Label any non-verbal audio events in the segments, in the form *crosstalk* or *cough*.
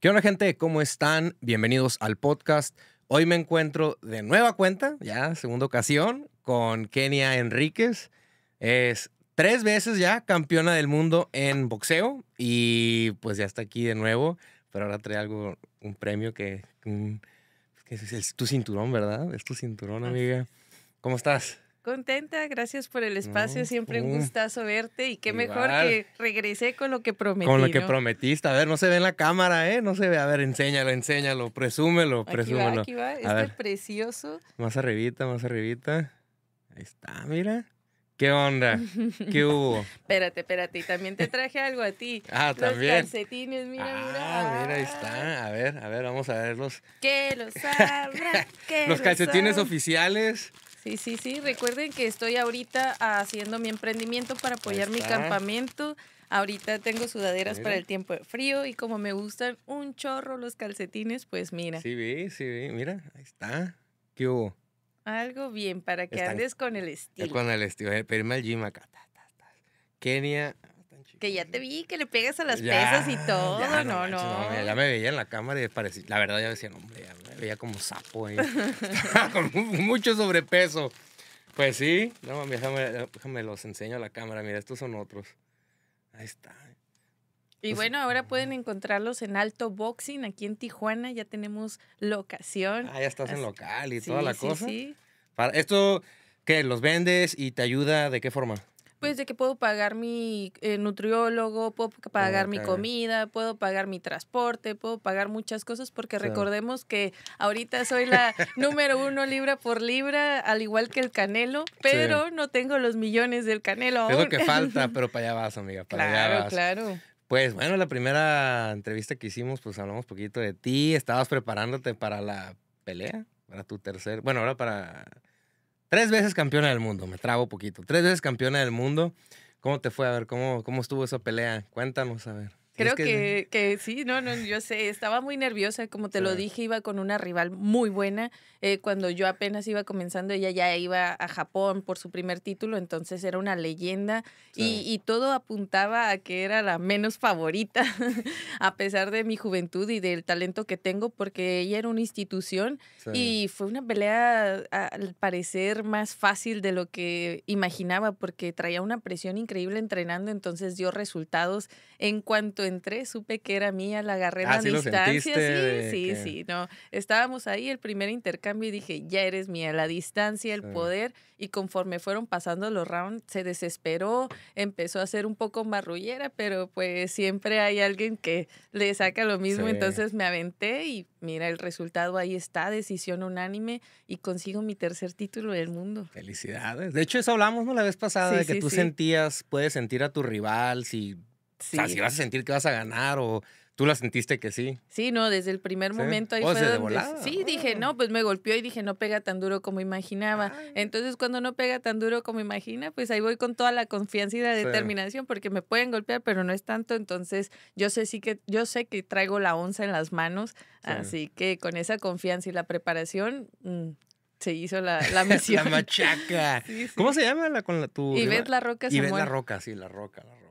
¿Qué onda gente? ¿Cómo están? Bienvenidos al podcast. Hoy me encuentro de nueva cuenta, ya segunda ocasión, con Kenia Enríquez. Es tres veces ya campeona del mundo en boxeo y pues ya está aquí de nuevo, pero ahora trae algo, un premio que, mm, es, es tu cinturón, ¿verdad? Es tu cinturón, amiga. ¿Cómo estás? Contenta, gracias por el espacio, mm, siempre un mm. gustazo verte y qué mejor que regresé con lo que prometí. Con lo que prometiste, a ver, no se ve en la cámara, ¿eh? No se ve, a ver, enséñalo, enséñalo, presúmelo, presúmelo. este ver. precioso. Más arribita, más arribita. Ahí está, mira. ¿Qué onda? *laughs* ¿Qué hubo? espérate, espérate, y también te traje algo a ti. *laughs* Ah, también. Los calcetines, mira, mira. Ah, mira, ahí está. A ver, a ver, vamos a verlos. ¿Qué los abra, *laughs* ¿Qué Los calcetines los oficiales. Sí, sí, sí. Recuerden que estoy ahorita haciendo mi emprendimiento para apoyar mi campamento. Ahorita tengo sudaderas para el tiempo de frío y como me gustan un chorro los calcetines, pues mira. Sí, sí, Mira, ahí está. ¿Qué hubo? Algo bien para que andes con el estilo. Con el estilo. Eh, pero el gym Kenia. Ah, que ya te vi, que le pegas a las pesas y todo. no, no, Ya me veía en la cámara y la verdad ya decía, hombre, veía como sapo, ¿eh? *laughs* con mucho sobrepeso. Pues sí, no, déjame, déjame los enseño a la cámara. Mira, estos son otros. Ahí está. Y bueno, ahora pueden encontrarlos en Alto Boxing, aquí en Tijuana, ya tenemos locación. Ah, ya estás en local y toda la cosa. Sí. esto, ¿qué? ¿Los vendes y te ayuda de qué forma? Pues de que puedo pagar mi eh, nutriólogo, puedo ah, pagar mi comida, puedo pagar mi transporte, puedo pagar muchas cosas, porque recordemos que ahorita soy la *laughs* número uno libra por libra, al igual que el Canelo, pero no tengo los millones del Canelo. Aún. lo que falta, *laughs* pero para allá vas, amiga, para claro, Claro, claro. Pues bueno, la primera entrevista que hicimos, pues hablamos un poquito de ti, estabas preparándote para la pelea, para tu tercer, bueno, ahora para Tres veces campeona del mundo, me trago poquito. Tres veces campeona del mundo. ¿Cómo te fue? A ver, ¿cómo, cómo estuvo esa pelea? Cuéntanos, a ver. Creo que... Que, sí, no, no, yo sé, estaba muy nerviosa, como te lo dije, iba con una rival muy buena. Eh, cuando yo apenas iba comenzando, ella ya iba a Japón por su primer título, entonces era una leyenda y, y, todo apuntaba a que era la menos favorita, *laughs* a pesar de mi juventud y del talento que tengo, porque ella era una institución y fue una pelea al parecer más fácil de lo que imaginaba, porque traía una presión increíble entrenando, entonces dio resultados en cuanto entré, supe que era mía, la agarré ah, la distancia. Sí, sí, sí, no. Estábamos ahí el primer intercambio y dije, ya eres mía, la distancia, el poder. Y conforme fueron pasando los rounds, se desesperó, empezó a ser un poco marrullera, pero pues siempre hay alguien que le saca lo mismo. Entonces me aventé y mira, el resultado ahí está, decisión unánime y consigo mi tercer título del mundo. Felicidades. De hecho, eso hablamos la vez pasada, de que tú sentías, puedes sentir a tu rival, si si vas a sentir que vas a ganar o tú la sentiste que sí. Sí, no, desde el primer momento ahí oh, fue donde sí, dije, no, pues me golpeó y dije, no pega tan duro como imaginaba. Entonces, cuando no pega tan duro como imagina, pues ahí voy con toda la confianza y la determinación porque me pueden golpear, pero no es tanto, entonces yo sé sí que yo sé que traigo la onza en las manos, así que con esa confianza y la preparación mm, se hizo la, *laughs* la misión. machaca. ¿Cómo se llama la con la tu? ves La Roca ves La Roca, sí, La Roca, La Roca.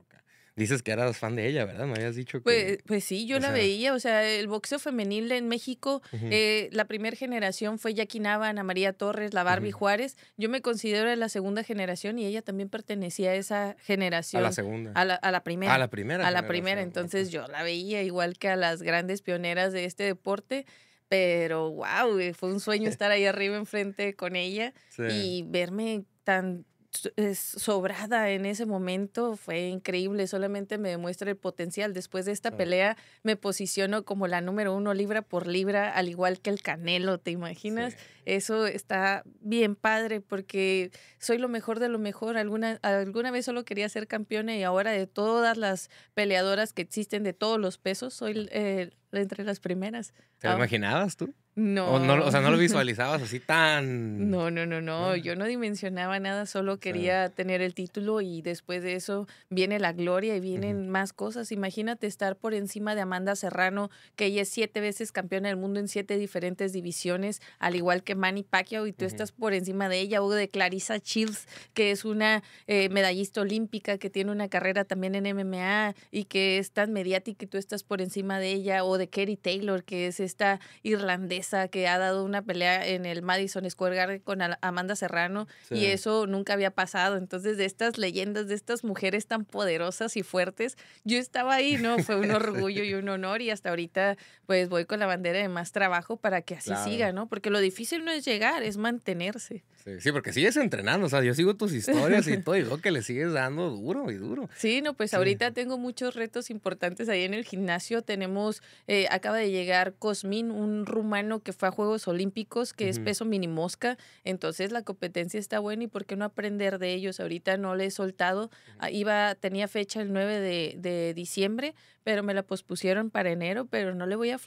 Dices que eras fan de ella, ¿verdad? Me habías dicho que... Pues, pues sí, yo la veía. O sea, el boxeo femenil en México, eh, la primera generación fue Jackie Nava, Ana María Torres, la Barbie Juárez. Yo me considero de la segunda generación y ella también pertenecía a esa generación. A la segunda. A ah, la, primera. A la primera. A la primera. Entonces yo la veía igual que a las grandes pioneras de este deporte pero wow, fue un sueño estar ahí arriba enfrente con ella y verme tan eh, sobrada en ese momento, fue increíble, solamente me demuestra el potencial. Después de esta pelea me posiciono como la número uno libra por libra, al igual que el Canelo, ¿te imaginas? Eso está bien padre porque soy lo mejor de lo mejor. Alguna, alguna vez solo quería ser campeona y ahora de todas las peleadoras que existen de todos los pesos, soy entre las primeras. ¿Te lo ah, imaginabas tú? No. O, no. sea, no lo *laughs* visualizabas así tan... No, no, no, no. Yo no dimensionaba nada, solo quería tener el título y después de eso viene la gloria y vienen más cosas. Imagínate estar por encima de Amanda Serrano, que ella es siete veces campeona del mundo en siete diferentes divisiones, al igual que Manny Pacquiao y tú estás por encima de ella, o de Clarissa Childs, que es una eh, medallista olímpica que tiene una carrera también en MMA y que es tan mediática y tú estás por encima de ella, o de Kerry Taylor, que es esta irlandesa que ha dado una pelea en el Madison Square Garden con Amanda Serrano y eso nunca había pasado. Entonces, de estas leyendas, de estas mujeres tan poderosas y fuertes, yo estaba ahí, ¿no? Fue un orgullo y un honor y hasta ahorita pues voy con la bandera de más trabajo para que así siga, ¿no? Porque lo difícil no es llegar, es mantenerse. Sí, porque sigues entrenando, o sea, yo sigo tus historias y todo, y veo que le sigues dando duro y duro. Sí, no, pues ahorita tengo muchos retos importantes ahí en el gimnasio. Tenemos, eh, acaba de llegar Cosmin, un rumano que fue a Juegos Olímpicos, que es peso mini mosca, entonces la competencia está buena y por qué no aprender de ellos. Ahorita no le he soltado, ah, iba, tenía fecha el 9 de, diciembre, pero me la pospusieron para enero, pero no le voy a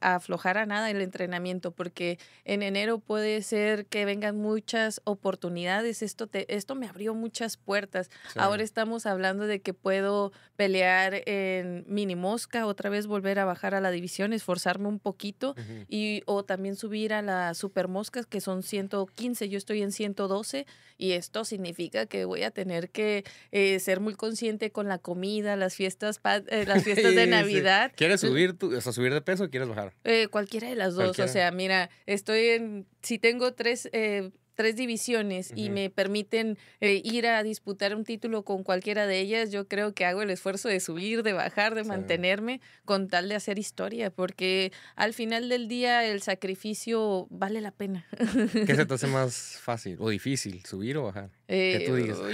a, aflojar a nada el entrenamiento, porque en enero puede ser que vengan muchas oportunidades. Esto, te, esto me abrió muchas puertas. Ahora estamos hablando de que puedo pelear en mini mosca, otra vez volver a bajar a la división, esforzarme un poquito y o también subir a la super moscas que son 115, yo estoy en 112 y esto significa que voy a tener que eh, ser muy consciente con la comida, las fiestas, eh, las fiestas de *laughs* Navidad. ¿Quieres subir, tu, o sea, subir de peso o quieres bajar? Eh, cualquiera de las dos, o sea, mira, estoy en si tengo tres eh, tres divisiones y me permiten eh, ir a disputar un título con cualquiera de ellas, yo creo que hago el esfuerzo de subir, de bajar, de mantenerme con tal de hacer historia, porque al final del día el sacrificio vale la pena. ¿Qué se te hace *laughs* más fácil o difícil, subir o bajar? Eh,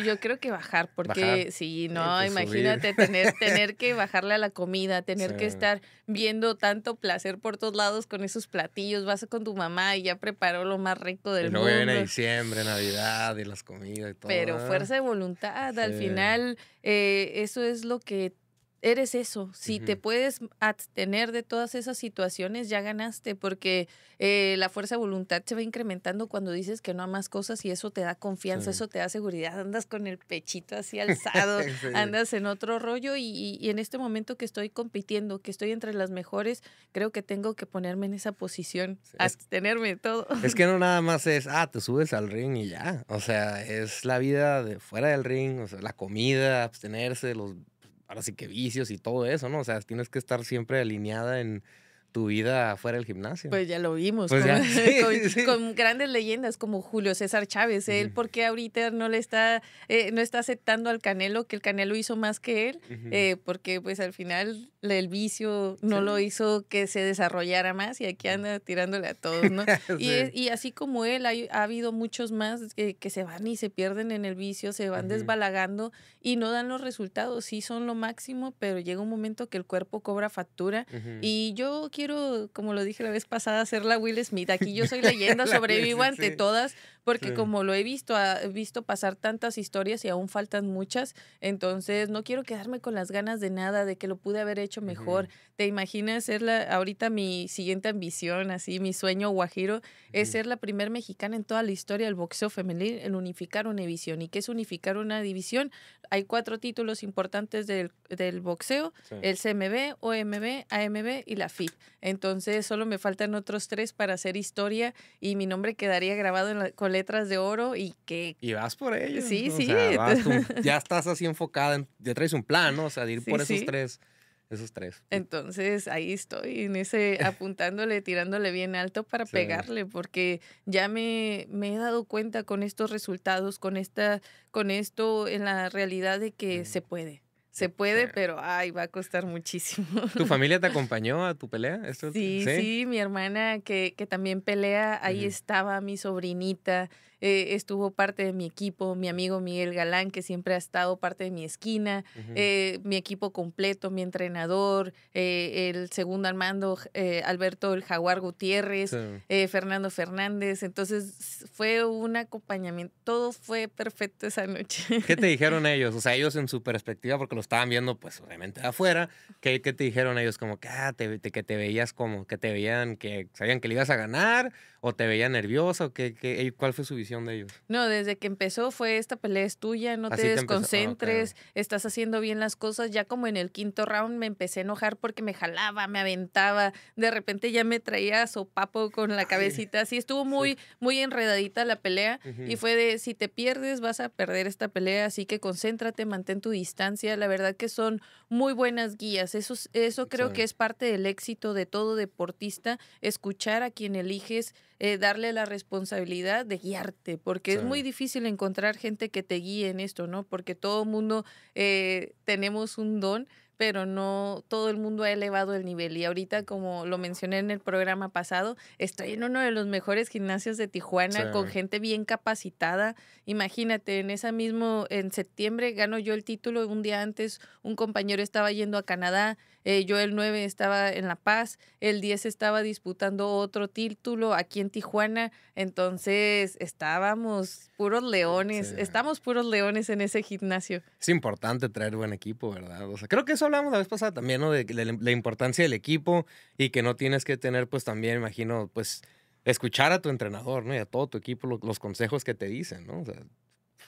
yo creo que bajar, porque si eh, no, pues, imagínate tener, *laughs* tener que bajarle a la comida, tener que estar viendo tanto placer por todos lados con esos platillos, vas con tu mamá y ya preparó lo más rico del mundo diciembre, Navidad y las comidas y todo. Pero fuerza de voluntad, al final, eh, eso es lo que eres eso. Si te puedes abstener de todas esas situaciones, ya ganaste, porque eh, la fuerza de voluntad se va incrementando cuando dices que no a más cosas y eso te da confianza, eso te da seguridad. Andas con el pechito así *laughs* alzado, andas en otro rollo y, en este momento que estoy compitiendo, que estoy entre las mejores, creo que tengo que ponerme en esa posición, abstenerme de todo. Es que no *laughs* nada más es, ah, te subes al ring y ya. O sea, es la vida fuera del ring, o sea, la comida, abstenerse, los ahora sí que vicios y todo eso, ¿no? O sea, tienes que estar siempre alineada en, tu vida fuera del gimnasio. Pues ya lo vimos, pues, *laughs* con, grandes leyendas como Julio César Chávez, él porque ahorita no le está, eh, no está aceptando al Canelo, que el Canelo hizo más que él, eh, porque pues al final el vicio no lo hizo que se desarrollara más y aquí anda tirándole a todos, ¿no? *laughs* y, así como él, ha habido muchos más que se van y se pierden en el vicio, se van desbalagando y no dan los resultados, sí son lo máximo, pero llega un momento que el cuerpo cobra factura y yo quiero quiero, como lo dije la vez pasada, ser la Will Smith. Aquí yo soy *laughs* leyenda, sobrevivo ante todas porque como lo he visto, ah, he visto pasar tantas historias y aún faltan muchas, entonces no quiero quedarme con las ganas de nada, de que lo pude haber hecho mejor. ¿Te imaginas ser la, ahorita mi siguiente ambición, así, mi sueño guajiro, es ser la primer mexicana en toda la historia del boxeo femenil en unificar una división? ¿Y qué es unificar una división? Hay cuatro títulos importantes del, boxeo, el CMB, OMB, AMB y la FI, Entonces solo me faltan otros tres para hacer historia y mi nombre quedaría grabado en la, letras de oro y que... Y vas por ello. Sí, sí. *laughs* ya estás así enfocada, ya traes un plan, O sea, de ir por esos tres. Esos tres. Entonces ahí estoy, en ese, *laughs* apuntándole, tirándole bien alto para pegarle, porque ya me, me, he dado cuenta con estos resultados, con esta, con esto en la realidad de que mm. se puede. Se puede, pero ay, va a costar muchísimo. ¿Tu *laughs* familia te acompañó a tu pelea? ¿Esto? Sí, sí, mi hermana que, que también pelea, ahí estaba mi sobrinita, eh, estuvo parte de mi equipo, mi amigo Miguel Galán, que siempre ha estado parte de mi esquina, eh, mi equipo completo, mi entrenador, eh, el segundo armando, Alberto el Jaguar Gutiérrez, Fernando Fernández. Entonces fue un acompañamiento, todo fue perfecto esa noche. ¿Qué te *laughs* dijeron ellos? O sea, ellos en su perspectiva, porque lo estaban viendo, pues obviamente afuera, ¿qué, qué te dijeron ellos? Como que, ah, te, que te veías como, que te veían, que sabían que le ibas a ganar, o te veían nervioso, que, que, ¿cuál fue su visión? No, desde que empezó fue esta pelea es tuya, no te ah, desconcentres, estás haciendo bien las cosas. Ya como en el quinto round me empecé a enojar porque me jalaba, me aventaba, de repente ya me traía sopapo con la cabecita. Así estuvo muy, muy enredadita la pelea y fue de si te pierdes vas a perder esta pelea, así que concéntrate, mantén tu distancia. La verdad que son muy buenas guías. Eso, eso creo que es parte del éxito de todo deportista, escuchar a quien eliges eh, darle la responsabilidad de guiarte, porque es muy difícil encontrar gente que te guíe en esto, ¿no? Porque todo mundo eh, tenemos un don pero no todo el mundo ha elevado el nivel. Y ahorita, como lo mencioné en el programa pasado, estoy en uno de los mejores gimnasios de Tijuana con gente bien capacitada. Imagínate, en esa mismo, en septiembre gano yo el título. Un día antes, un compañero estaba yendo a Canadá, eh, yo el 9 estaba en La Paz, el 10 estaba disputando otro título aquí en Tijuana. Entonces, estábamos puros leones, estamos puros leones en ese gimnasio. Es importante traer buen equipo, ¿verdad? O sea, creo que eso hablamos la vez pasada también, ¿no? De, la importancia del equipo y que no tienes que tener, pues también, imagino, pues escuchar a tu entrenador, ¿no? Y a todo tu equipo los consejos que te dicen, ¿no? Pues,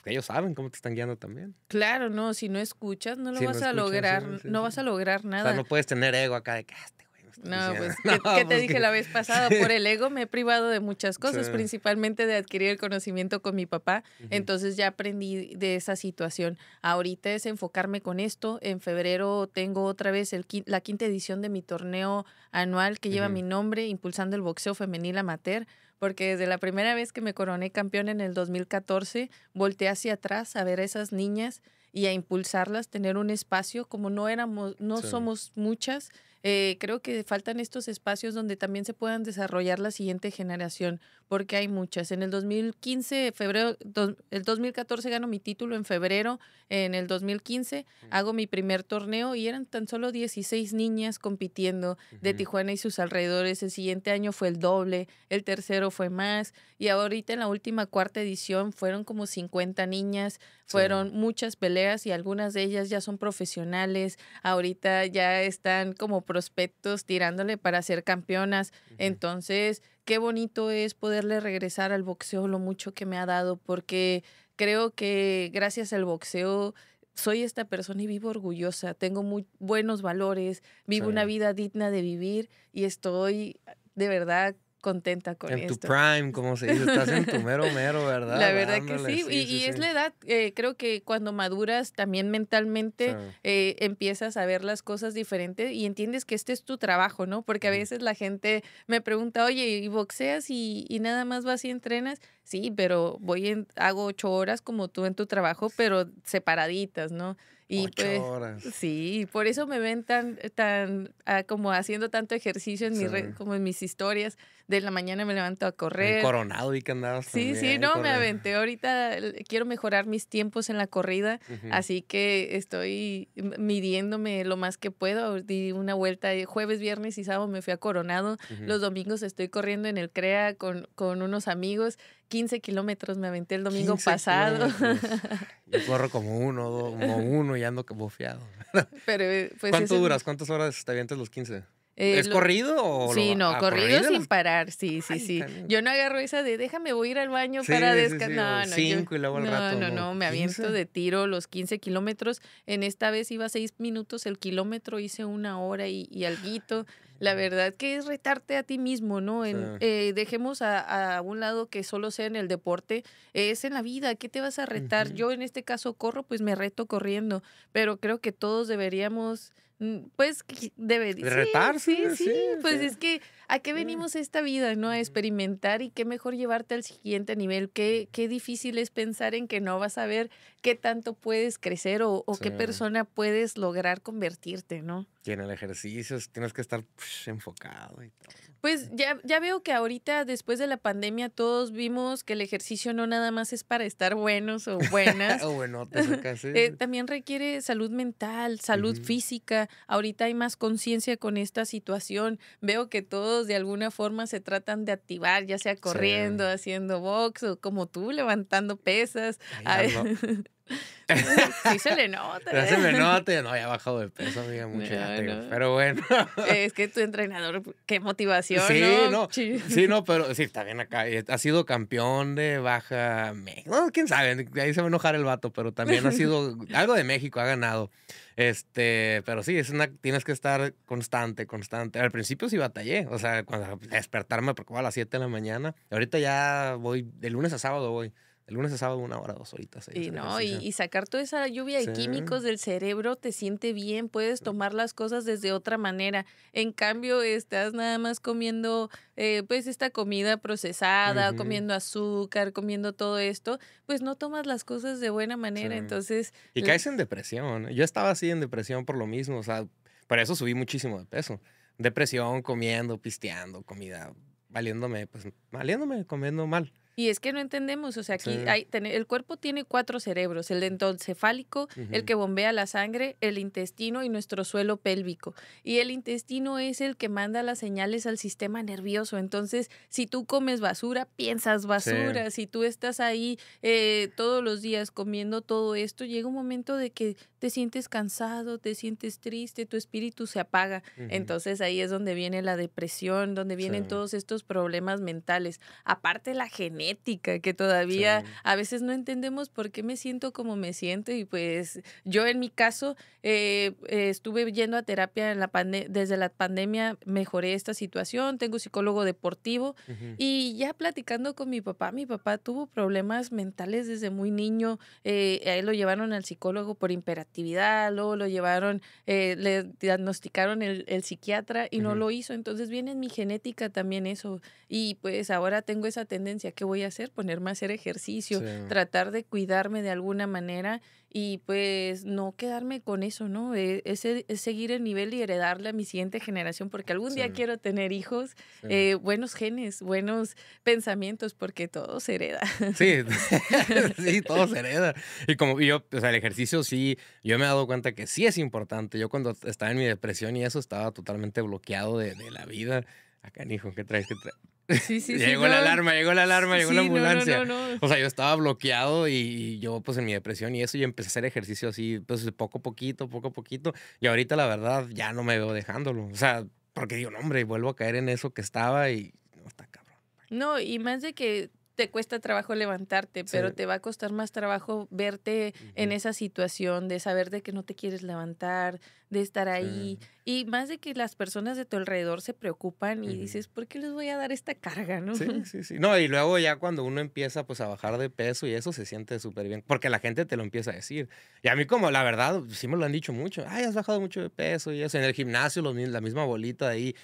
ellos saben cómo te están guiando también. Claro, no, si no escuchas, no lo vas a lograr, no vas a lograr nada. O sea, no puedes tener ego acá de que ah, este no, pues, *laughs* ¿qué, te pues, dije la vez pasada? *laughs* Por el ego me he privado de muchas cosas, principalmente de adquirir el conocimiento con mi papá. Entonces ya aprendí de esa situación. Ahorita es enfocarme con esto. En febrero tengo otra vez la quinta edición de mi torneo anual que lleva mi nombre, impulsando el boxeo femenil amateur porque desde la primera vez que me coroné campeón en el 2014, volteé hacia atrás a ver esas niñas y a impulsarlas, tener un espacio, como no éramos, no somos muchas, eh, creo que faltan estos espacios donde también se puedan desarrollar la siguiente generación porque hay muchas. En el 2015, febrero, el 2014 gano mi título en febrero, en el 2015 mm. hago mi primer torneo y eran tan solo 16 niñas compitiendo de Tijuana y sus alrededores. El siguiente año fue el doble, el tercero fue más y ahorita en la última cuarta edición fueron como 50 niñas, fueron muchas peleas y algunas de ellas ya son profesionales, ahorita ya están como prospectos tirándole para ser campeonas. Entonces, qué bonito es poderle regresar al boxeo lo mucho que me ha dado, porque creo que gracias al boxeo soy esta persona y vivo orgullosa, tengo muy buenos valores, vivo una vida digna de vivir y estoy de verdad contenta con esto. En tu prime, como se dice, estás en tu mero mero, ¿verdad? *laughs* La verdad que sí, y, es la edad, eh, creo que cuando maduras también mentalmente eh, empiezas a ver las cosas diferentes y entiendes que este es tu trabajo, ¿no? Porque a veces la gente me pregunta, oye, ¿y boxeas y, nada más vas y entrenas? Sí, pero voy en, hago ocho horas como tú en tu trabajo, pero separaditas, ¿no? Y pues, Sí, por eso me ven tan, tan, ah, como haciendo tanto ejercicio en mi como en mis historias. De la mañana me levanto a correr. coronado y que andabas. Sí, sí, no, me aventé. Ahorita eh, quiero mejorar mis tiempos en la corrida, así que estoy midiéndome lo más que puedo. Di una vuelta jueves, viernes y sábado me fui a Coronado. Los domingos estoy corriendo en el CREA con, con unos amigos 15 kilómetros me aventé el domingo pasado. *laughs* Yo corro como uno, dos, como uno y ando bofeado. *laughs* Pero, eh, pues, ¿Cuánto duras? ¿Cuántas horas te avientas los 15? Eh, ¿Es corrido o Sí, no, corrido, sin parar, sí, sí, sí. Yo no agarro esa de déjame voy a ir al baño para descansar. no, no, no, no, no, me aviento de tiro los 15 kilómetros. En esta vez iba seis minutos el kilómetro, hice una hora y, y alguito la verdad que es retarte a ti mismo, ¿no? En, eh, dejemos a, a, un lado que solo sea en el deporte, es en la vida, ¿qué te vas a retar? Yo en este caso corro, pues me reto corriendo, pero creo que todos deberíamos... Mm, pues debe decir Sí, sí, pues es que a qué mm. venimos esta vida, ¿no? A experimentar y qué mejor llevarte al siguiente nivel. Qué, qué difícil es pensar en que no vas a ver qué tanto puedes crecer o, qué persona puedes lograr convertirte, ¿no? Y en el ejercicio tienes que estar enfocado Pues ya, ya veo que ahorita, después de la pandemia, todos vimos que el ejercicio no nada más es para estar buenos o *laughs* buenas. o *laughs* eh, también requiere salud mental, salud física ahorita, hay más conciencia con esta situación. Veo que todos de alguna forma se tratan de activar, ya sea corriendo, haciendo box o como tú levantando pesas. *laughs* sí se le nota. se ¿eh? le nota, no, ya bajado de peso, amiga, Pero bueno. Es que tu entrenador, qué motivación. Sí, no. sí, no, pero sí, está bien acá. Eh, ha sido campeón de baja. No, quién sabe, ahí se va a enojar el vato, pero también ha sido *laughs* algo de México, ha ganado. Este, pero sí, es una, tienes que estar constante, constante. Al principio sí batallé, o sea, cuando despertarme porque a las 7 de la mañana. Ahorita ya voy, de lunes a sábado voy. El lunes es sábado, una hora, dos horitas. Y, no, y, sacar toda esa lluvia y de químicos del cerebro te siente bien, puedes tomar las cosas desde otra manera. En cambio, estás nada más comiendo, eh, pues, esta comida procesada, comiendo azúcar, comiendo todo esto, pues no tomas las cosas de buena manera. Entonces. Y pues caes en depresión. ¿eh? Yo estaba así en depresión por lo mismo, o sea, por eso subí muchísimo de peso. Depresión, comiendo, pisteando, comida, valiéndome, pues, valiéndome, comiendo mal. Y es que no entendemos, o sea, aquí hay, el cuerpo tiene cuatro cerebros, el endocefálico el que bombea la sangre, el intestino y nuestro suelo pélvico. Y el intestino es el que manda las señales al sistema nervioso. Entonces, si tú comes basura, piensas basura. Si tú estás ahí eh, todos los días comiendo todo esto, llega un momento de que te sientes cansado, te sientes triste, tu espíritu se apaga. Entonces ahí es donde viene la depresión, donde vienen todos estos problemas mentales. Aparte la genética ética que todavía a veces no entendemos por qué me siento como me siento y pues yo en mi caso eh, eh, estuve yendo a terapia en la desde la pandemia, mejoré esta situación, tengo psicólogo deportivo y ya platicando con mi papá, mi papá tuvo problemas mentales desde muy niño, eh, él lo llevaron al psicólogo por imperatividad, luego lo llevaron, eh, le diagnosticaron el, el psiquiatra y no lo hizo, entonces viene en mi genética también eso y pues ahora tengo esa tendencia que voy voy a hacer? Ponerme a hacer ejercicio, tratar de cuidarme de alguna manera y pues no quedarme con eso, ¿no? Eh, es, seguir el nivel y heredarle a mi siguiente generación, porque algún día quiero tener hijos, eh, buenos genes, buenos pensamientos, porque todo se hereda. Sí, *laughs* *laughs* sí, todo se hereda. Y como yo, o sea, el ejercicio sí, yo me he dado cuenta que sí es importante. Yo cuando estaba en mi depresión y eso estaba totalmente bloqueado de, la vida. Acá, hijo, ¿qué traes? ¿Qué traes? *laughs* llegó la alarma, llegó la alarma, llegó la ambulancia. o sea, yo estaba bloqueado y yo, pues, en mi depresión y eso, Y empecé a hacer ejercicio así, pues, poco a poquito, poco a poquito. Y ahorita, la verdad, ya no me veo dejándolo. O sea, porque digo, no, hombre, vuelvo a caer en eso que estaba y no está cabrón. No, y más de que te cuesta trabajo levantarte, pero te va a costar más trabajo verte en esa situación, de saber de que no te quieres levantar, de estar ahí. Y más de que las personas de tu alrededor se preocupan y dices, ¿por qué les voy a dar esta carga? ¿no? Sí, *laughs* sí, sí. No, y luego ya cuando uno empieza pues a bajar de peso y eso se siente súper bien, porque la gente te lo empieza a decir. Y a mí como la verdad, sí me lo han dicho mucho, ay, has bajado mucho de peso y eso, en el gimnasio los, la misma bolita ahí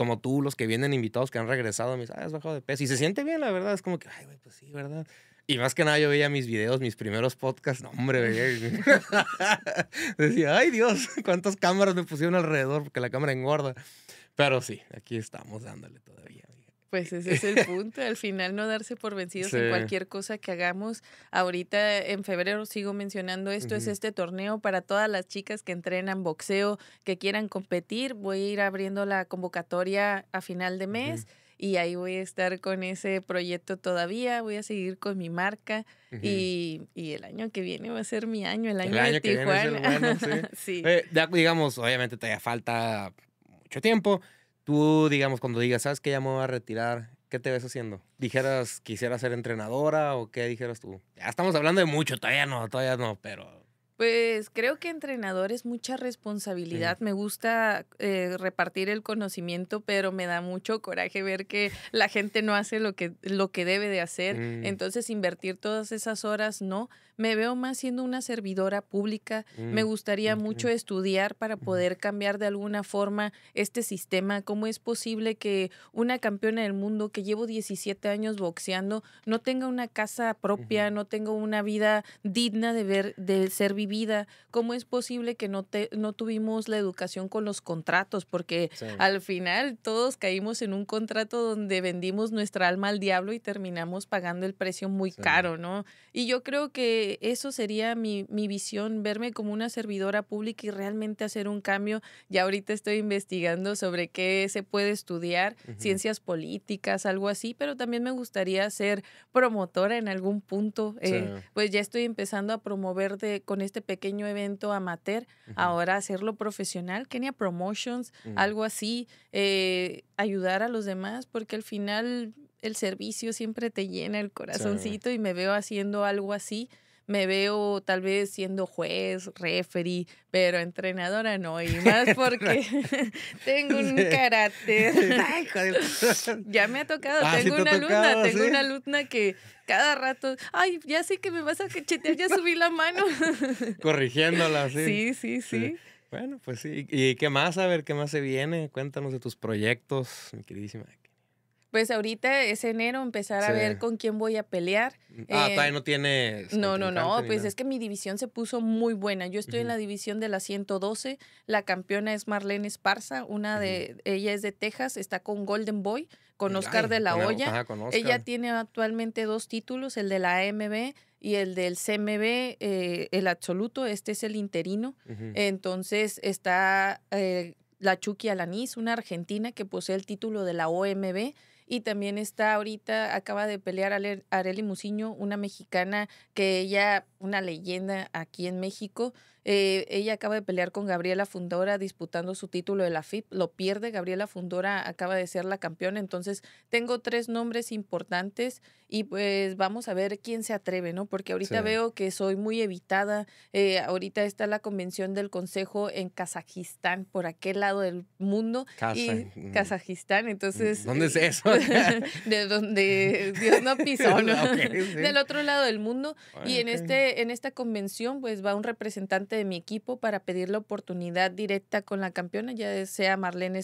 como tú, los que vienen invitados que han regresado, me dicen, ah, has bajado de peso. Y se siente bien, la verdad. Es como que, ay, güey, pues sí, ¿verdad? Y más que nada yo veía mis videos, mis primeros podcasts. No, hombre, *laughs* Decía, ay, Dios, cuántas cámaras me pusieron alrededor porque la cámara engorda. Pero sí, aquí estamos dándole todo. Pues ese es el *laughs* punto, al final no darse por vencidos en cualquier cosa que hagamos. Ahorita en febrero sigo mencionando esto, es este torneo para todas las chicas que entrenan boxeo, que quieran competir. Voy a ir abriendo la convocatoria a final de mes. y ahí voy a estar con ese proyecto todavía, voy a seguir con mi marca y, el año que viene va a ser mi año, el año, de Tijuana. sí. *laughs* digamos, obviamente todavía falta mucho tiempo, Tú, digamos, cuando digas, ¿sabes que ya me voy a retirar? ¿Qué te ves haciendo? ¿Dijeras, quisiera ser entrenadora o qué dijeras tú? Ya estamos hablando de mucho, todavía no, todavía no, pero... Pues creo que entrenador es mucha responsabilidad. Me gusta eh, repartir el conocimiento, pero me da mucho coraje ver que la gente no hace lo que, lo que debe de hacer. Mm. Entonces, invertir todas esas horas, no me veo más siendo una servidora pública, me mm, gustaría mucho estudiar para poder cambiar de alguna forma este sistema, cómo es posible que una campeona del mundo que llevo 17 años boxeando no tenga una casa propia, no tenga una vida digna de ver de ser vivida, cómo es posible que no te no tuvimos la educación con los contratos porque al final todos caímos en un contrato donde vendimos nuestra alma al diablo y terminamos pagando el precio muy caro, ¿no? Y yo creo que eso sería mi, visión, verme como una servidora pública y realmente hacer un cambio. Ya ahorita estoy investigando sobre qué se puede estudiar, ciencias políticas, algo así, pero también me gustaría ser promotora en algún punto. Eh, pues ya estoy empezando a promover con este pequeño evento amateur, ahora hacerlo profesional, Kenia Promotions, mm. algo así, eh, ayudar a los demás, porque al final el servicio siempre te llena el corazoncito y me veo haciendo algo así me veo tal vez siendo juez, referee, pero entrenadora no, y más *laughs* porque *laughs* tengo un carácter. *laughs* ya me ha tocado, ah, tengo una luna, tengo una alumna que cada rato, ay, ya sé que me vas a cachetear, ya subí la mano. Corrigiéndola, Sí, sí, sí. sí. Bueno, pues sí. ¿Y qué más? A ver, ¿qué más se viene? Cuéntanos de tus proyectos, mi queridísima pues ahorita es enero, empezar a ver con quién voy a pelear. Mm, ah, eh, todavía no tiene. No, no, no, pues es que mi división se puso muy buena. Yo estoy en la división de la 112. La campeona es Marlene Esparza, una de, ella es de Texas, está con Golden Boy, con Oscar de la Hoya. Ella tiene actualmente dos títulos, el de la AMB y el del CMB, eh, el absoluto, este es el interino. Entonces está eh, la Chucky Alaniz, una argentina que posee el título de la OMB y también está ahorita, acaba de pelear Areli Muciño, una mexicana que ella una leyenda aquí en México. Eh, ella acaba de pelear con Gabriela Fundora disputando su título de la FIP. Lo pierde. Gabriela Fundora acaba de ser la campeona. Entonces, tengo tres nombres importantes y pues vamos a ver quién se atreve, ¿no? Porque ahorita veo que soy muy evitada. Eh, ahorita está la convención del Consejo en Kazajistán, por aquel lado del mundo. Y mm. Kazajistán. Entonces. ¿Dónde es eh, eso? *laughs* de donde Dios no pisó, *laughs* Del otro lado del mundo. Y en este en esta convención pues va un representante de mi equipo para pedir la oportunidad directa con la campeona, ya sea Marlene,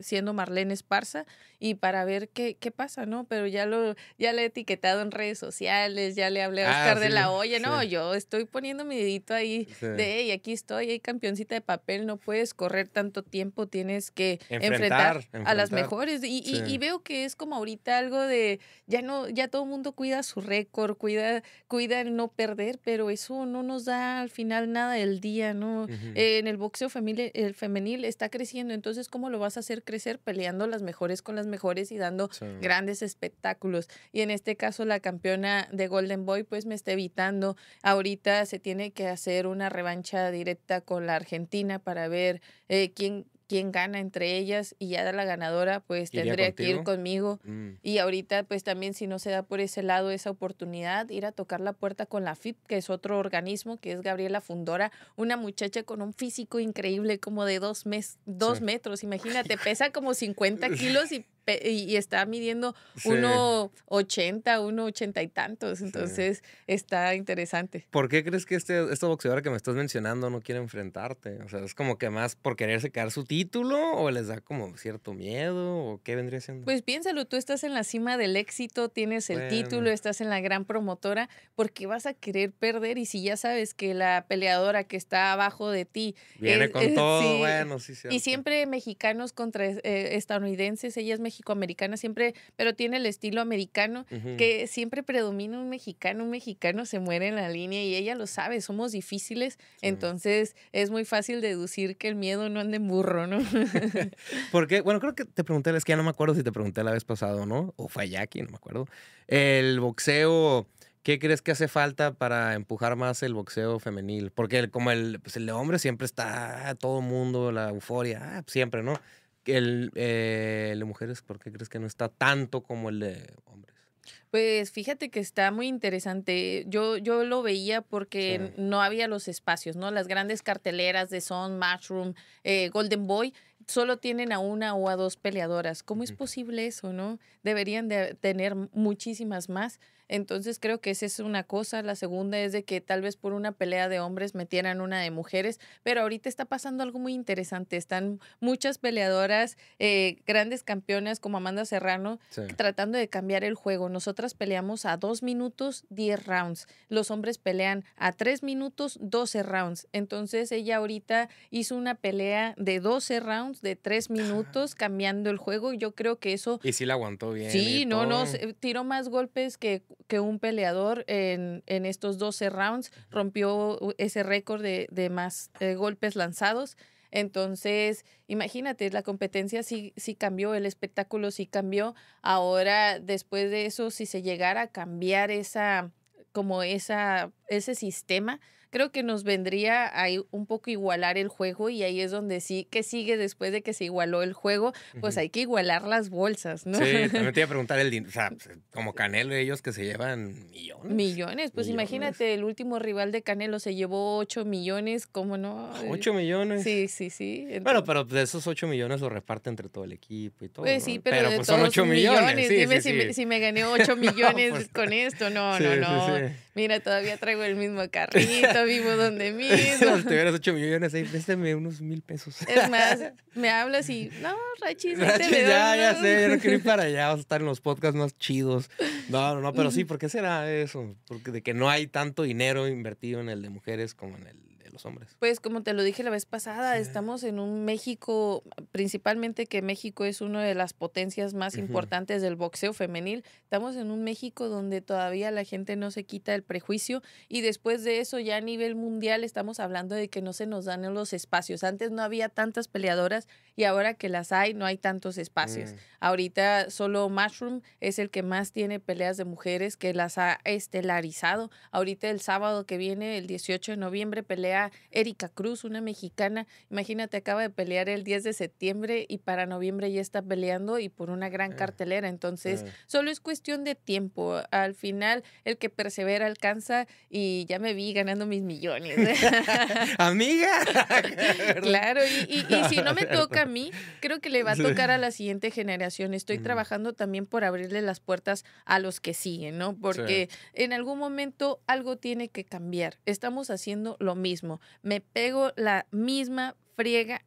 siendo Marlene Esparza, y para ver qué, qué pasa, ¿no? Pero ya lo ya le he etiquetado en redes sociales, ya le hablé a ah, Oscar de la olla, no, yo estoy poniendo mi dedito ahí de, y aquí estoy, ahí campeoncita de papel, no puedes correr tanto tiempo, tienes que enfrentar, a las mejores. Y, veo que es como ahorita algo de, ya no, ya todo el mundo cuida su récord, cuida, cuida no perder pero eso no nos da al final nada del día, ¿no? Eh, en el boxeo femenil, el femenil está creciendo, entonces ¿cómo lo vas a hacer crecer peleando las mejores con las mejores y dando grandes espectáculos? Y en este caso la campeona de Golden Boy pues me está evitando. Ahorita se tiene que hacer una revancha directa con la Argentina para ver eh, quién quién gana entre ellas y ya da la ganadora pues tendría que ir conmigo. Mm. Y ahorita pues también si no se da por ese lado esa oportunidad, ir a tocar la puerta con la FIP, que es otro organismo, que es Gabriela Fundora, una muchacha con un físico increíble como de dos, mes, dos metros, imagínate, pesa como 50 *laughs* kilos y y está midiendo 1,80, 1,80 y tantos. Entonces está interesante. ¿Por qué crees que este, esta boxeadora que me estás mencionando no quiere enfrentarte? O sea, es como que más por quererse quedar su título o les da como cierto miedo o qué vendría siendo. Pues piénsalo, tú estás en la cima del éxito, tienes el título, estás en la gran promotora, ¿Por qué vas a querer perder y si ya sabes que la peleadora que está abajo de ti viene con todo, bueno, sí, sí Y siempre mexicanos contra eh, estadounidenses, ellas me americana siempre, pero tiene el estilo americano, que siempre predomina un mexicano, un mexicano se muere en la línea y ella lo sabe, somos difíciles, entonces es muy fácil deducir que el miedo no anda en burro, ¿no? *laughs* Porque, bueno, creo que te pregunté, es que ya no me acuerdo si te pregunté la vez pasada, ¿no? O fue no me acuerdo. El boxeo... ¿Qué crees que hace falta para empujar más el boxeo femenil? Porque como el, pues, el de hombre siempre está todo mundo, la euforia, ah, siempre, ¿no? Eh, el, de mujeres, ¿por qué crees que no está tanto como el de hombres? Pues fíjate que está muy interesante. Yo, yo lo veía porque no había los espacios, ¿no? Las grandes carteleras de Son, Mushroom, eh, Golden Boy solo tienen a una o a dos peleadoras. ¿Cómo es posible eso, no? Deberían de tener muchísimas más. Entonces creo que esa es una cosa. La segunda es de que tal vez por una pelea de hombres metieran una de mujeres, pero ahorita está pasando algo muy interesante. Están muchas peleadoras, eh, grandes campeonas como Amanda Serrano, tratando de cambiar el juego. Nosotras peleamos a dos minutos, diez rounds. Los hombres pelean a tres minutos, doce rounds. Entonces ella ahorita hizo una pelea de doce rounds de tres minutos cambiando el juego. Yo creo que eso... Y sí la aguantó bien. Sí, no, no, tiró más golpes que, un peleador en, estos 12 rounds. Rompió uh, ese récord de, más eh, golpes lanzados. Entonces, imagínate, la competencia sí, sí cambió, el espectáculo sí cambió. Ahora, después de eso, si se llegara a cambiar esa, como esa ese sistema, creo que nos vendría a un poco igualar el juego y ahí es donde sí, que sigue después de que se igualó el juego? Pues hay que igualar las bolsas, ¿no? Sí, *laughs* te iba a preguntar el dinero, o sea, pues, como Canelo ellos que se llevan millones. Millones, pues imagínate, el último rival de Canelo se llevó 8 millones, ¿cómo no? 8 eh, millones. Sí, sí, sí. bueno, pero de esos 8 millones lo reparte entre todo el equipo y todo. Pues sí, pero, de pues son 8 millones. Dime si, Me, gané 8 *laughs* millones pues, con esto, no, no, no. Mira, todavía traigo el mismo *laughs* carrito, vivo donde *laughs* mismo. Te hubieras hecho millones ahí, préstame unos mil pesos. Es más, *laughs* me hablas y, no, Rachis, Rachis ya, ya sé, yo no quiero ir para allá, vas a estar en los podcasts más chidos. No, no, no, pero sí, ¿por qué será eso? Porque de que no hay tanto dinero invertido en el de mujeres como en el los hombres. Pues como te lo dije la vez pasada, estamos en un México, principalmente que México es una de las potencias más importantes del boxeo femenil, estamos en un México donde todavía la gente no se quita el prejuicio y después de eso ya a nivel mundial estamos hablando de que no se nos dan los espacios. Antes no había tantas peleadoras y ahora que las hay no hay tantos espacios. Mm. Ahorita solo Mushroom es el que más tiene peleas de mujeres que las ha estelarizado. Ahorita el sábado que viene, el 18 de noviembre, pelea Erika Cruz, una mexicana. Imagínate, acaba de pelear el 10 de septiembre y para noviembre ya está peleando y por una gran eh, cartelera. Entonces, eh. solo es cuestión de tiempo. Al final, el que persevera alcanza y ya me vi ganando mis millones. *laughs* Amiga. *laughs* *laughs* claro, y, si no me toca a mí, creo que le va a tocar a la siguiente generación. Estoy mm. trabajando también por abrirle las puertas a los que siguen, ¿no? Porque en algún momento algo tiene que cambiar. Estamos haciendo lo mismo me pego la misma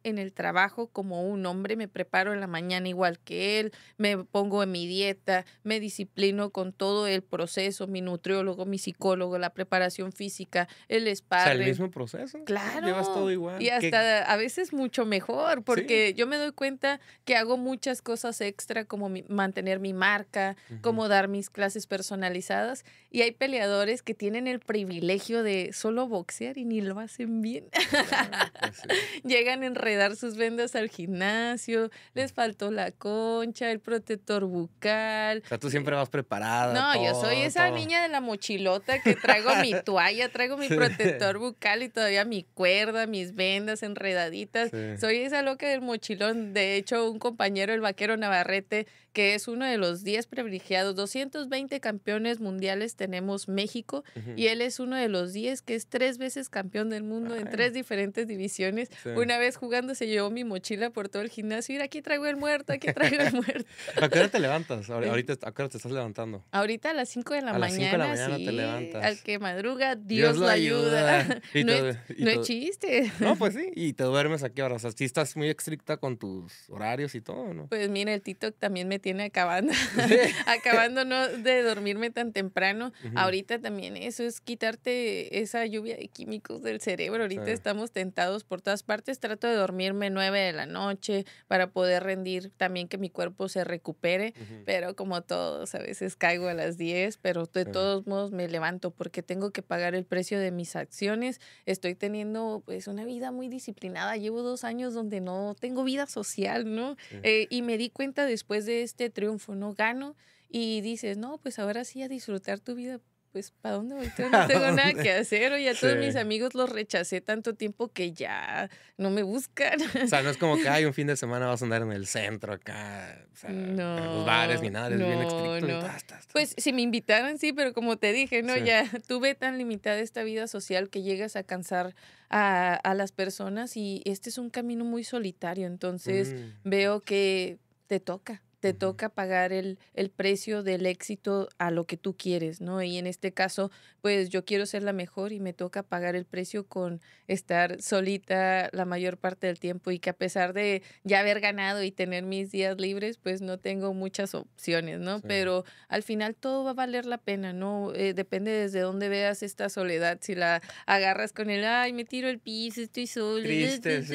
en el trabajo como un hombre, me preparo en la mañana igual que él, me pongo en mi dieta, me disciplino con todo el proceso, mi nutriólogo, mi psicólogo, la preparación física, el spa. O sea, el mismo proceso. Claro. Llevas todo igual. Y hasta a veces mucho mejor, porque yo me doy cuenta que hago muchas cosas extra como mantener mi marca, como dar mis clases personalizadas, y hay peleadores que tienen el privilegio de solo boxear y ni lo hacen bien. Pues *laughs* llegan enredar sus vendas al gimnasio, les faltó la concha, el protector bucal. O sea, tú siempre vas preparada. No, yo soy esa niña de la mochilota que traigo mi *laughs* toalla, traigo mi protector bucal y todavía mi cuerda, mis vendas enredaditas. Soy esa loca del mochilón. De hecho, un compañero, el vaquero Navarrete, que es uno de los 10 privilegiados, 220 campeones mundiales tenemos México y él es uno de los 10 que es tres veces campeón del mundo en tres diferentes divisiones. Una vez jugando se llevó mi mochila por todo el gimnasio. Mira, aquí traigo el muerto, aquí traigo el *laughs* muerto. ¿A qué hora te levantas? Eh, ahorita, ¿A qué hora te estás levantando? Ahorita a las 5 de la mañana. A la Al que madruga, Dios, la lo ayuda. no, es, chiste. No, pues *laughs* sí. Y te duermes aquí, ahora O sea, sí estás muy estricta con tus horarios y todo, ¿no? Pues mira, el TikTok también me tiene acabando. *laughs* acabando de dormirme tan temprano. Ahorita también eso es quitarte esa lluvia de químicos del cerebro. Ahorita estamos tentados por todas partes trato de dormirme 9 de la noche para poder rendir también que mi cuerpo se recupere, pero como todos, a veces caigo a las 10, pero de todos modos me levanto porque tengo que pagar el precio de mis acciones. Estoy teniendo pues una vida muy disciplinada. Llevo dos años donde no tengo vida social, ¿no? Eh, y me di cuenta después de este triunfo, no gano y dices, no, pues ahora sí a disfrutar tu vida pues, ¿para dónde voy? *laughs* No tengo nada que hacer. O a todos mis amigos los rechacé tanto tiempo que ya no me buscan. O sea, no es como que, hay *laughs* un fin de semana vas a andar en el centro acá, o sea, en los bares ni nada, es bien estricto. y Taz, Pues, si me invitaran, sí, pero como te dije, ¿no? Ya tuve tan limitada esta vida social que llegas a cansar a, a las personas y este es un camino muy solitario. Entonces, mm. veo que te toca te toca pagar el, el, precio del éxito a lo que tú quieres, ¿no? Y en este caso, pues yo quiero ser la mejor y me toca pagar el precio con estar solita la mayor parte del tiempo y que a pesar de ya haber ganado y tener mis días libres, pues no tengo muchas opciones, ¿no? Pero al final todo va a valer la pena, ¿no? Eh, depende desde dónde veas esta soledad, si la agarras con el, ay, me tiro el piso, estoy sola. Triste, *laughs* sí,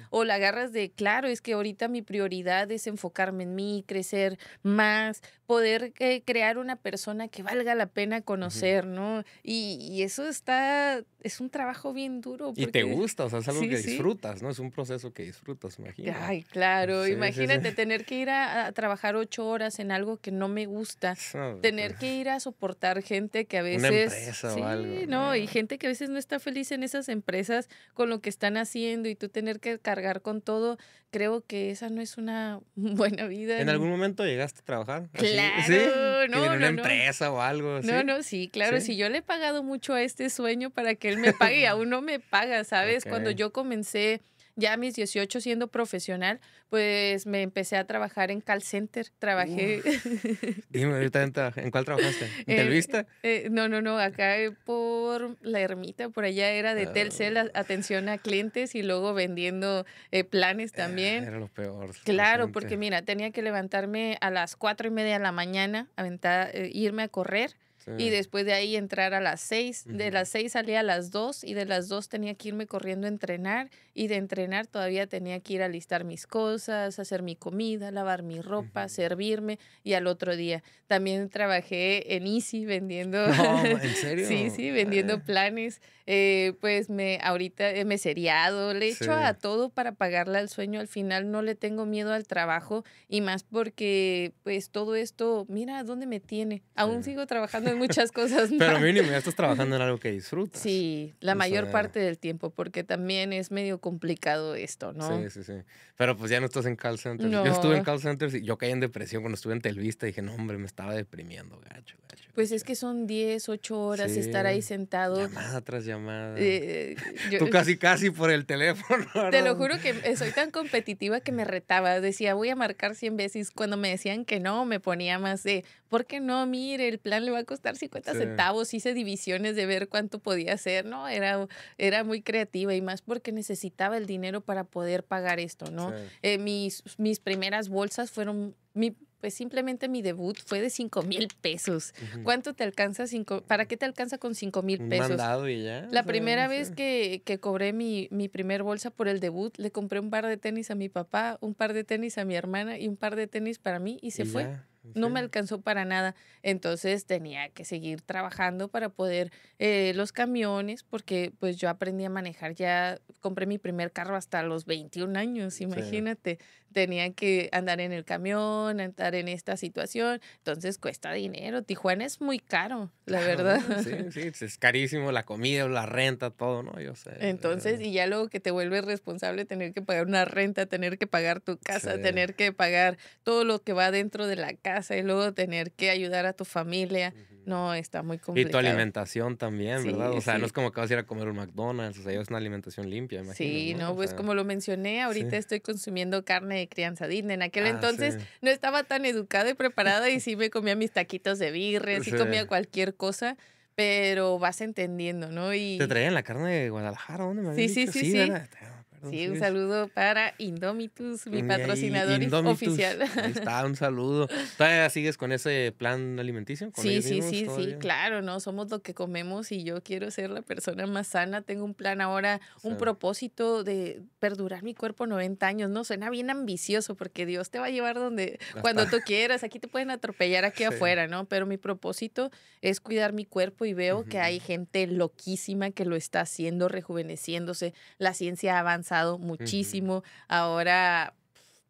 sí. O la agarras de, claro, es que ahorita mi prioridad es enfocarme en mí, crecer más, poder crear una persona que valga la pena conocer, ¿no? Y, eso está, es un trabajo bien duro. Porque... Y te gusta, o sea, es algo que disfrutas, ¿no? Es un proceso que disfrutas, imagínate. Ay, claro, imagínate tener que ir a, trabajar ocho horas en algo que no me gusta, pues. tener que ir a soportar gente que a veces... Una empresa o algo. No, no, y gente que a veces no está feliz en esas empresas con lo que están haciendo y tú tener que cargar con todo, creo que esa no es una *laughs* buena vida algún momento llegaste a trabajar? Claro, ¿Sí? no, en una empresa o algo. No, no, sí, claro. Si yo le he pagado mucho a este sueño para que él me pague, y *laughs* aún no me paga, ¿sabes? Cuando yo comencé ya a mis 18 siendo profesional, pues me empecé a trabajar en call center. Trabajé. *laughs* Dime, ahorita en, cuál trabajaste? ¿En eh, Telvista? Eh, no, no, no, acá eh, por la ermita, por allá era de ah, Telcel, atención a clientes y luego vendiendo eh, planes ah, también. era lo peor. Claro, porque mira, tenía que levantarme a las cuatro y media de la mañana, aventada, irme a correr y después de ahí entrar a las seis De las seis salía a las dos y de las dos tenía que irme corriendo a entrenar. Y de entrenar todavía tenía que ir a listar mis cosas, hacer mi comida, lavar mi ropa, servirme. Y al otro día también trabajé en Easy vendiendo. *laughs* *laughs* sí, sí, vendiendo eh. planes. Eh, pues me ahorita me seriado, le sí. echo a todo para pagarle al sueño. Al final no le tengo miedo al trabajo y más porque pues todo esto, mira dónde me tiene. Aún sigo trabajando muchas cosas Pero mínimo, ya estás trabajando en algo que disfrutas. Sí, la mayor parte del tiempo, porque también es medio complicado esto, ¿no? Sí, sí, sí. Pero pues ya no estás en call centers. Yo estuve en call centers y yo caí en depresión cuando estuve en Telvista. Dije, no, hombre, me estaba deprimiendo, gacho, gacho. Pues es que son 10, 8 horas estar ahí sentado. Llamada tras llamada. Eh, eh, Tú casi, casi por el teléfono. Te lo juro que soy tan competitiva que me retaba. Decía, voy a marcar 100 veces. Cuando me decían que no, me ponía más de, ¿por qué no? Mire, el plan le va a costar dar 50 centavos, hice divisiones de ver cuánto podía hacer, ¿no? Era, era muy creativa y más porque necesitaba el dinero para poder pagar esto, ¿no? Eh, mis, mis primeras bolsas fueron, mi, pues simplemente mi debut fue de 5 mil pesos. ¿Cuánto te alcanza? Cinco, ¿Para qué te alcanza con 5 mil pesos? Mandado y ya. La primera vez que, cobré mi, mi primer bolsa por el debut, le compré un par de tenis a mi papá, un par de tenis a mi hermana y un par de tenis para mí y se fue no me alcanzó para nada. Entonces tenía que seguir trabajando para poder eh, los camiones, porque pues yo aprendí a manejar ya, compré mi primer carro hasta los 21 años, imagínate. Tenían que andar en el camión, andar en esta situación. Entonces cuesta dinero. Tijuana es muy caro, la verdad. Sí, *laughs* sí, es carísimo la comida, la renta, todo, ¿no? Yo sé. Eh. Entonces, y ya luego que te vuelves responsable, tener que pagar una renta, tener que pagar tu casa, tener que pagar todo lo que va dentro de la casa y luego tener que ayudar a tu familia. No, está muy complicado. Y tu alimentación también, ¿verdad? O sea, no es como que vas a ir a comer un McDonald's, o sea, es una alimentación limpia, imagínate. Sí, no, pues como lo mencioné, ahorita estoy consumiendo carne de crianza digna. En aquel ah, entonces no estaba tan educada y preparada y *laughs* sí me comía mis taquitos de birre, sí comía cualquier cosa pero vas entendiendo, ¿no? Y... ¿Te traían la carne de Guadalajara? ¿Dónde sí, sí, sí, sí. Sí, un saludo para Indomitus, mi patrocinador oficial. está, *laughs* un saludo. ¿Todavía sigues con ese plan alimenticio? sí, sí, sí, sí, claro, ¿no? Somos lo que comemos y yo quiero ser la persona más sana. Tengo un plan ahora, un propósito de perdurar mi cuerpo 90 años, ¿no? Suena bien ambicioso porque Dios te va a llevar donde, cuando tú quieras. Aquí te pueden atropellar aquí afuera, ¿no? Pero mi propósito es cuidar mi cuerpo y veo que hay gente loquísima que lo está haciendo, rejuveneciéndose, la ciencia avanza muchísimo. Ahora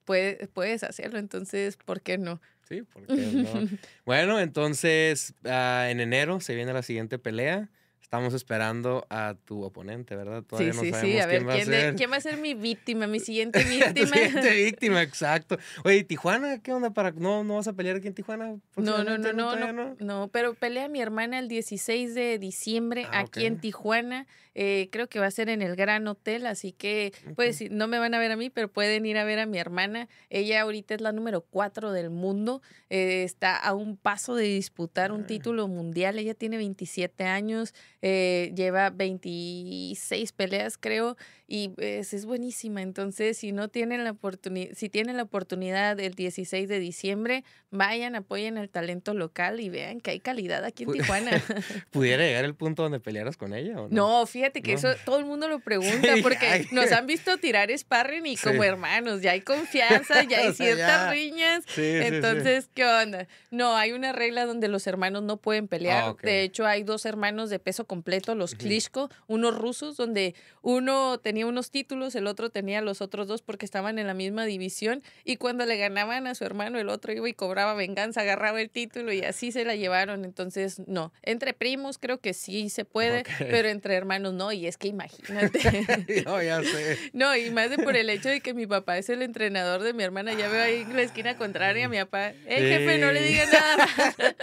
puedes, puedes hacerlo, entonces, ¿por qué no? Sí, *laughs* bueno, entonces ah, en enero se viene la siguiente pelea. Estamos esperando a tu oponente, ¿verdad? Todavía no sabemos sí. A ver, quién, va a ser? ¿quién va a ser mi víctima? Mi siguiente *laughs* víctima. Mi siguiente *laughs* víctima, exacto. Oye, ¿Tijuana? ¿Qué onda? Para... ¿No, ¿No vas a pelear aquí en Tijuana? No, no, no, no, no, no, pero pelea mi hermana el 16 de diciembre ah, aquí en Tijuana. Eh, creo que va a ser en el Gran Hotel, así que, pues, no me van a ver a mí, pero pueden ir a ver a mi hermana. Ella ahorita es la número cuatro del mundo. Eh, está a un paso de disputar un ah. título mundial. Ella tiene 27 años eh, lleva 26 peleas, creo, y es, pues, es, buenísima. Entonces, si no tienen la oportunidad, si tienen la oportunidad el 16 de diciembre, vayan, apoyen el talento local y vean que hay calidad aquí en Tijuana. *laughs* ¿Pudiera llegar el punto donde pelearas con ella o no? No, fíjate que eso todo el mundo lo *laughs* pregunta porque nos han visto tirar sparring y como hermanos, ya hay confianza, ya hay *laughs* ciertas riñas. entonces, ¿qué onda? No, hay una regla donde los hermanos no pueden pelear. Ah, de hecho, hay dos hermanos de peso completo, los clisco unos rusos, donde uno tenía unos títulos, el otro tenía los otros dos porque estaban en la misma división y cuando le ganaban a su hermano, el otro iba y cobraba venganza, agarraba el título y así se la llevaron. Entonces, no, entre primos creo que sí se puede, pero entre hermanos no, y es que imagínate. *laughs* no, ya sé. *laughs* No, y más de por el hecho de que mi papá es el entrenador de mi hermana, ya veo ahí en la esquina ah. contraria a mi papá. el eh, jefe, no le diga nada. *laughs*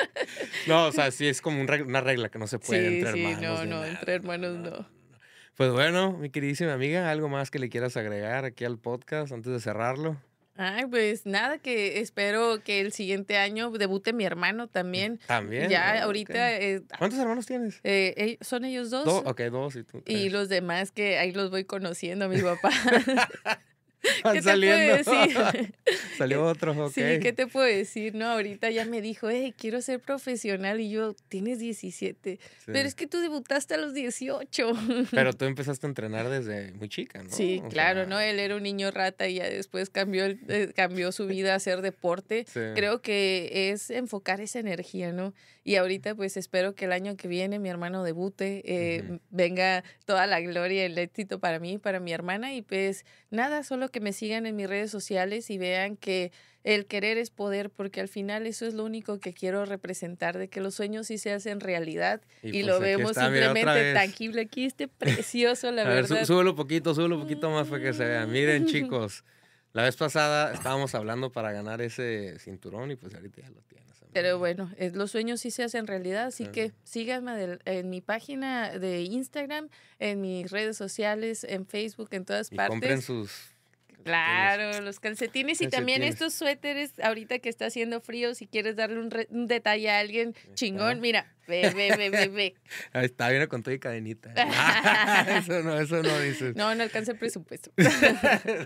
no, o sea, sí es como una regla que no se puede entre hermanos no, no, entre hermanos no. Pues bueno, mi queridísima amiga, ¿algo más que le quieras agregar aquí al podcast antes de cerrarlo? Ay, pues nada, que espero que el siguiente año debute mi hermano también. También. Ya ah, ahorita. Eh, ¿Cuántos hermanos tienes? Eh, son ellos dos. Dos, ok, dos y tú. Y los demás que ahí los voy conociendo, mi *laughs* papá. *laughs* saliendo. te *laughs* Salió *laughs* otro, ok. Sí, ¿qué te puedo decir? No, ahorita ya me dijo, hey, eh, quiero ser profesional. Y yo, tienes 17. Pero es que tú debutaste a los 18. Pero tú empezaste a entrenar desde muy chica, ¿no? Sí, claro, ¿no? Él era un niño rata y ya después cambió, eh, cambió su vida a hacer deporte. Creo que es enfocar esa energía, ¿no? Y ahorita pues espero que el año que viene mi hermano debute, eh, venga toda la gloria, y el éxito para mí, para mi hermana. Y pues nada, solo que me sigan en mis redes sociales y vean que el querer es poder, porque al final eso es lo único que quiero representar, de que los sueños sí se hacen realidad y, pues, lo vemos simplemente tangible. Aquí este precioso, *laughs* la a verdad. Ver, súbelo poquito, súbelo poquito más para que se vea. Miren, *laughs* chicos, la vez pasada estábamos hablando para ganar ese cinturón y pues ahorita ya lo tienes. Pero bueno, los sueños sí se hacen realidad, así que síganme en mi página de Instagram, en mis redes sociales, en Facebook, en todas partes. Compren sus Claro, los calcetines, y también estos suéteres ahorita que está haciendo frío, si quieres darle un, detalle a alguien, chingón, mira, ve, ve, ve, *laughs* Está bien con todo y cadenita. *laughs* *laughs* eso no, eso no dices. No, no alcanza el presupuesto.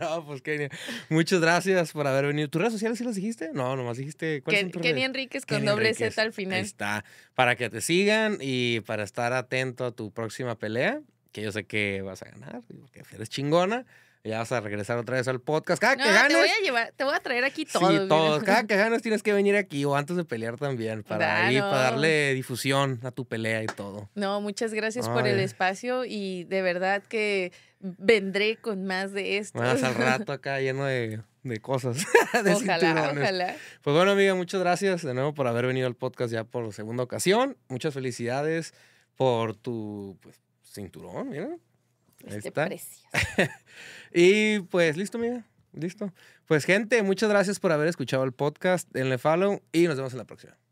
no, pues Kenia, muchas gracias por haber venido. ¿Tus redes sociales sí las dijiste? No, nomás dijiste. Ken, Kenia Enríquez con doble Z al final. Ahí está, para que te sigan y para estar atento a tu próxima pelea que yo sé que vas a ganar, porque eres chingona ya vas a regresar otra vez al podcast. Cada que ganes. Te voy a llevar, te voy a traer aquí todo. Sí, todo. Cada que ganes tienes que venir aquí o antes de pelear también, para para darle difusión a tu pelea y todo. No, muchas gracias por el espacio y de verdad que vendré con más de esto. Más al *laughs* rato acá lleno de, cosas. *laughs* ojalá, ojalá. Pues bueno, amiga, muchas gracias de nuevo por haber venido al podcast ya por segunda ocasión. Muchas felicidades por tu pues, cinturón, mira. Este, *laughs* y pues, listo, mira. Listo. Pues, gente, muchas gracias por haber escuchado el podcast. en follow y nos vemos en la próxima.